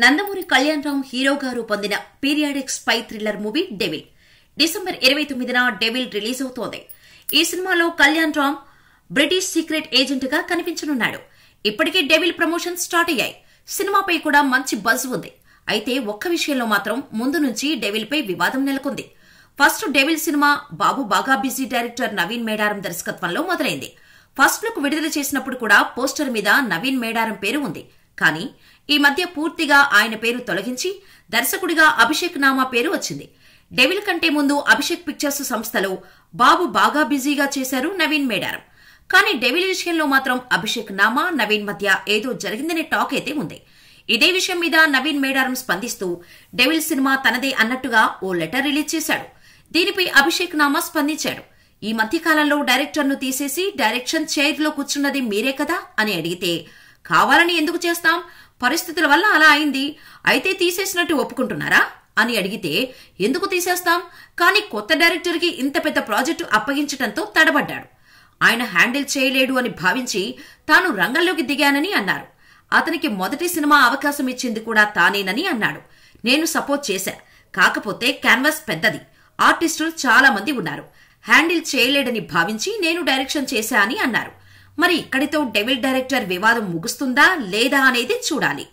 నందమూరి కళ్యాణరామ్ హీరోగా రూపొందిన periodic spy thriller movie Devil December ఇరవై తొమ్మిదిన డెవిల్ రిలీజ్ అవుతోంది ఈ సినిమాలో Kalyan Ram British secret agent గా కనిపించనున్నాడు ఇప్పటికే డెవిల్ ప్రమోషన్ స్టార్ట్ అయ్యాయి సినిమాపై కూడా మంచి బజ్ ఉంది అయితే ఒక్క విషయంలో మాత్రం ముందు నుంచి డెవిల్ పై వివాదం నెలకొంది ఫస్ట్ డెవిల్ సినిమా బాబు బాగా బిజీ డైరెక్టర్ నవీన్ మేడారం దర్శకత్వంలో మొదలైంది ఫస్ట్ లుక్ విడుదల చేసినప్పుడు కూడా పోస్టర్ మీద నవీన్ మేడారం పేరు ఉంది కానీ ఈ మధ్య పూర్తిగా ఆయన పేరు తొలగించి దర్శకుడిగా అభిషేక్ నామా పేరు వచ్చింది డెవిల్ కంటే ముందు అభిషేక్ పిక్చర్స్ సంస్థలో బాబు బాగా బిజీగా చేశారు నవీన్ మేడారం కానీ డెవిల్ విషయంలో మాత్రం అభిషేక్ నామా నవీన్ మధ్య ఏదో జరిగిందనే టాక్ అయితే ఉంది ఇదే విషయం మీద నవీన్ మేడారం స్పందిస్తూ డెవిల్ సినిమా తనదే అన్నట్టుగా ఓ లెటర్ రిలీజ్ చేశాడు దీనిపై అభిషేక్ నామా స్పందించాడు ఈ మధ్యకాలంలో డైరెక్టర్ను తీసేసి డైరెక్షన్ చైర్లో కూర్చున్నది మీరే కదా అని అడిగితే కావాలని ఎందుకు చేస్తాం పరిస్థితుల వల్ల అలా అయింది అయితే తీసేసినట్టు ఒప్పుకుంటున్నారా అని అడిగితే ఎందుకు తీసేస్తాం కానీ కొత్త డైరెక్టర్కి ఇంత పెద్ద ప్రాజెక్టు అప్పగించడంతో తడబడ్డాడు ఆయన హ్యాండిల్ చేయలేడు అని భావించి తాను రంగంలోకి దిగానని అన్నారు అతనికి మొదటి సినిమా అవకాశం ఇచ్చింది కూడా తానేనని అన్నాడు నేను సపోర్ట్ చేశా కాకపోతే క్యాన్వాస్ పెద్దది ఆర్టిస్టులు చాలా మంది ఉన్నారు హ్యాండిల్ చేయలేడని భావించి నేను డైరెక్షన్ చేశా అని అన్నారు మరి ఇక్కడితో డెవిల్ డైరెక్టర్ వివాదం ముగుస్తుందా లేదా అనేది చూడాలి